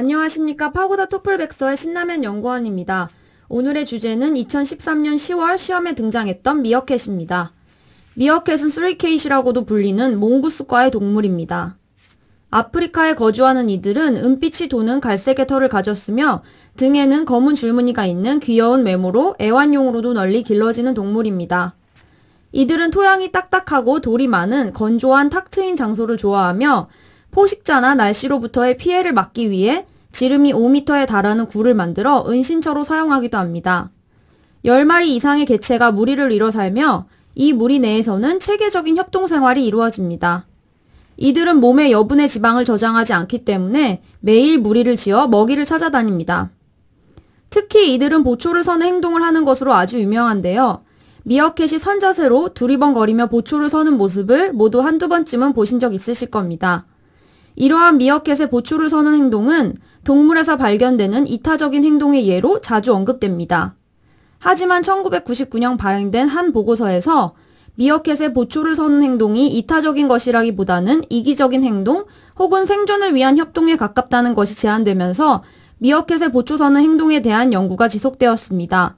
안녕하십니까 파고다 토플백서의 신라면 연구원입니다. 오늘의 주제는 2013년 10월 시험에 등장했던 미어캣입니다. 미어캣은 쓰리케이시라고도 불리는 몽구스과의 동물입니다. 아프리카에 거주하는 이들은 은빛이 도는 갈색의 털을 가졌으며 등에는 검은 줄무늬가 있는 귀여운 외모로 애완용으로도 널리 길러지는 동물입니다. 이들은 토양이 딱딱하고 돌이 많은 건조한 탁 트인 장소를 좋아하며 포식자나 날씨로부터의 피해를 막기 위해 지름이 5m에 달하는 굴을 만들어 은신처로 사용하기도 합니다. 10마리 이상의 개체가 무리를 이뤄 살며 이 무리 내에서는 체계적인 협동 생활이 이루어집니다. 이들은 몸에 여분의 지방을 저장하지 않기 때문에 매일 무리를 지어 먹이를 찾아다닙니다. 특히 이들은 보초를 서는 행동을 하는 것으로 아주 유명한데요. 미어캣이 선자세로 두리번거리며 보초를 서는 모습을 모두 한두 번쯤은 보신 적 있으실 겁니다. 이러한 미어캣의 보초를 서는 행동은 동물에서 발견되는 이타적인 행동의 예로 자주 언급됩니다. 하지만 1999년 발행된 한 보고서에서 미어캣의 보초를 서는 행동이 이타적인 것이라기보다는 이기적인 행동 혹은 생존을 위한 협동에 가깝다는 것이 제한되면서 미어캣의 보초 서는 행동에 대한 연구가 지속되었습니다.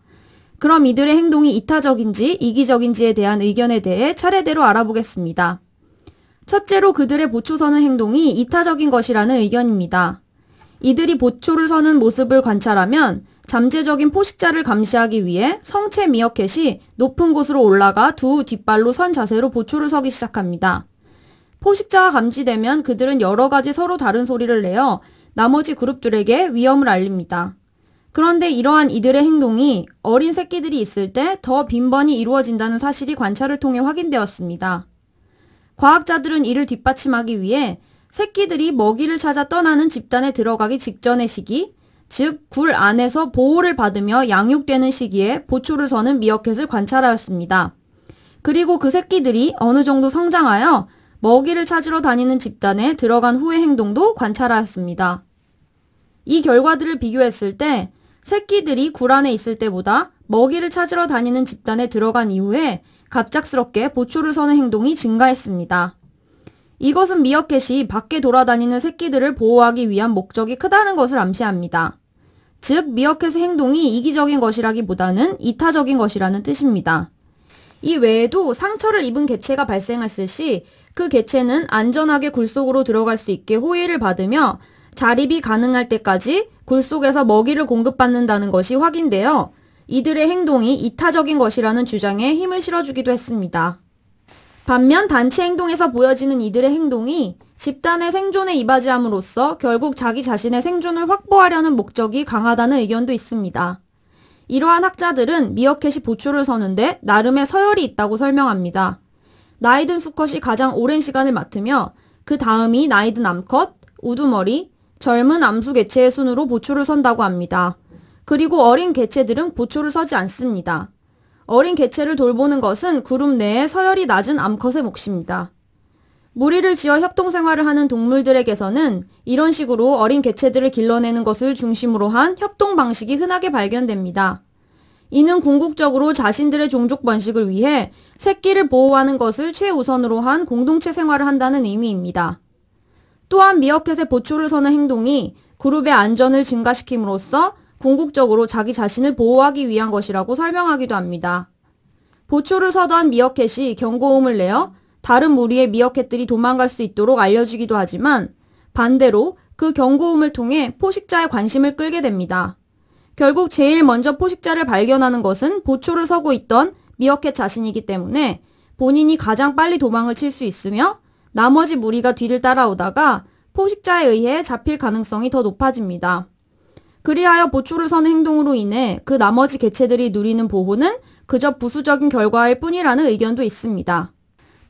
그럼 이들의 행동이 이타적인지 이기적인지에 대한 의견에 대해 차례대로 알아보겠습니다. 첫째로 그들의 보초 서는 행동이 이타적인 것이라는 의견입니다. 이들이 보초를 서는 모습을 관찰하면 잠재적인 포식자를 감시하기 위해 성체 미어캣이 높은 곳으로 올라가 두 뒷발로 선 자세로 보초를 서기 시작합니다. 포식자가 감지되면 그들은 여러 가지 서로 다른 소리를 내어 나머지 그룹들에게 위험을 알립니다. 그런데 이러한 이들의 행동이 어린 새끼들이 있을 때 더 빈번히 이루어진다는 사실이 관찰을 통해 확인되었습니다. 과학자들은 이를 뒷받침하기 위해 새끼들이 먹이를 찾아 떠나는 집단에 들어가기 직전의 시기, 즉 굴 안에서 보호를 받으며 양육되는 시기에 보초를 서는 미어캣을 관찰하였습니다. 그리고 그 새끼들이 어느 정도 성장하여 먹이를 찾으러 다니는 집단에 들어간 후의 행동도 관찰하였습니다. 이 결과들을 비교했을 때 새끼들이 굴 안에 있을 때보다 먹이를 찾으러 다니는 집단에 들어간 이후에 갑작스럽게 보초를 서는 행동이 증가했습니다. 이것은 미어캣이 밖에 돌아다니는 새끼들을 보호하기 위한 목적이 크다는 것을 암시합니다. 즉, 미어캣의 행동이 이기적인 것이라기보다는 이타적인 것이라는 뜻입니다. 이 외에도 상처를 입은 개체가 발생했을 시 그 개체는 안전하게 굴 속으로 들어갈 수 있게 호의를 받으며 자립이 가능할 때까지 굴 속에서 먹이를 공급받는다는 것이 확인되어 이들의 행동이 이타적인 것이라는 주장에 힘을 실어주기도 했습니다. 반면 단체 행동에서 보여지는 이들의 행동이 집단의 생존에 이바지함으로써 결국 자기 자신의 생존을 확보하려는 목적이 강하다는 의견도 있습니다. 이러한 학자들은 미어캣이 보초를 서는데 나름의 서열이 있다고 설명합니다. 나이든 수컷이 가장 오랜 시간을 맡으며 그 다음이 나이든 암컷, 우두머리, 젊은 암수 개체의 순으로 보초를 선다고 합니다. 그리고 어린 개체들은 보초를 서지 않습니다. 어린 개체를 돌보는 것은 그룹 내에 서열이 낮은 암컷의 몫입니다. 무리를 지어 협동 생활을 하는 동물들에게서는 이런 식으로 어린 개체들을 길러내는 것을 중심으로 한 협동 방식이 흔하게 발견됩니다. 이는 궁극적으로 자신들의 종족 번식을 위해 새끼를 보호하는 것을 최우선으로 한 공동체 생활을 한다는 의미입니다. 또한 미어캣의 보초를 서는 행동이 그룹의 안전을 증가시킴으로써 궁극적으로 자기 자신을 보호하기 위한 것이라고 설명하기도 합니다. 보초를 서던 미어캣이 경고음을 내어 다른 무리의 미어캣들이 도망갈 수 있도록 알려주기도 하지만 반대로 그 경고음을 통해 포식자의 관심을 끌게 됩니다. 결국 제일 먼저 포식자를 발견하는 것은 보초를 서고 있던 미어캣 자신이기 때문에 본인이 가장 빨리 도망을 칠 수 있으며 나머지 무리가 뒤를 따라오다가 포식자에 의해 잡힐 가능성이 더 높아집니다. 그리하여 보초를 서는 행동으로 인해 그 나머지 개체들이 누리는 보호는 그저 부수적인 결과일 뿐이라는 의견도 있습니다.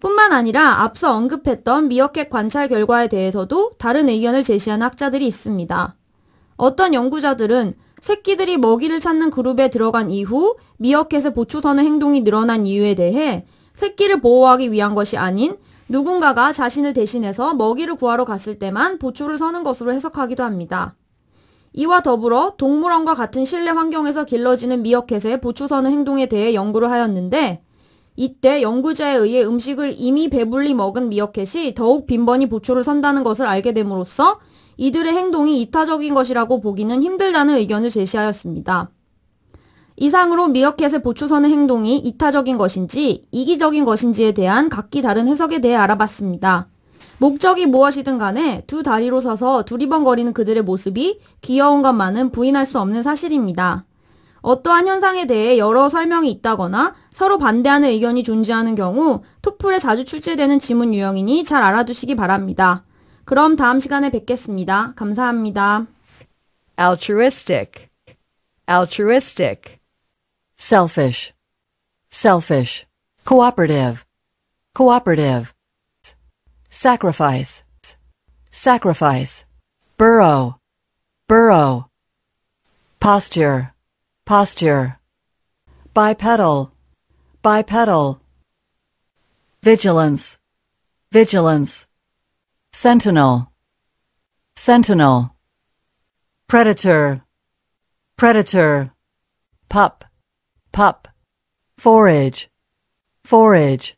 뿐만 아니라 앞서 언급했던 미어캣 관찰 결과에 대해서도 다른 의견을 제시한 학자들이 있습니다. 어떤 연구자들은 새끼들이 먹이를 찾는 그룹에 들어간 이후 미어캣의 보초서는 행동이 늘어난 이유에 대해 새끼를 보호하기 위한 것이 아닌 누군가가 자신을 대신해서 먹이를 구하러 갔을 때만 보초를 서는 것으로 해석하기도 합니다. 이와 더불어 동물원과 같은 실내 환경에서 길러지는 미어캣의 보초선는 행동에 대해 연구를 하였는데 이때 연구자에 의해 음식을 이미 배불리 먹은 미어캣이 더욱 빈번히 보초를 선다는 것을 알게 됨으로써 이들의 행동이 이타적인 것이라고 보기는 힘들다는 의견을 제시하였습니다. 이상으로 미어캣의 보초선의 행동이 이타적인 것인지 이기적인 것인지에 대한 각기 다른 해석에 대해 알아봤습니다. 목적이 무엇이든 간에 두 다리로 서서 두리번거리는 그들의 모습이 귀여운 것만은 부인할 수 없는 사실입니다. 어떠한 현상에 대해 여러 설명이 있다거나 서로 반대하는 의견이 존재하는 경우 토플에 자주 출제되는 지문 유형이니 잘 알아두시기 바랍니다. 그럼 다음 시간에 뵙겠습니다. 감사합니다. altruistic altruistic selfish selfish cooperative cooperative sacrifice, sacrifice, burrow, burrow, posture, posture, bipedal, bipedal, vigilance, vigilance, sentinel, sentinel, predator, predator, pup, pup, forage, forage,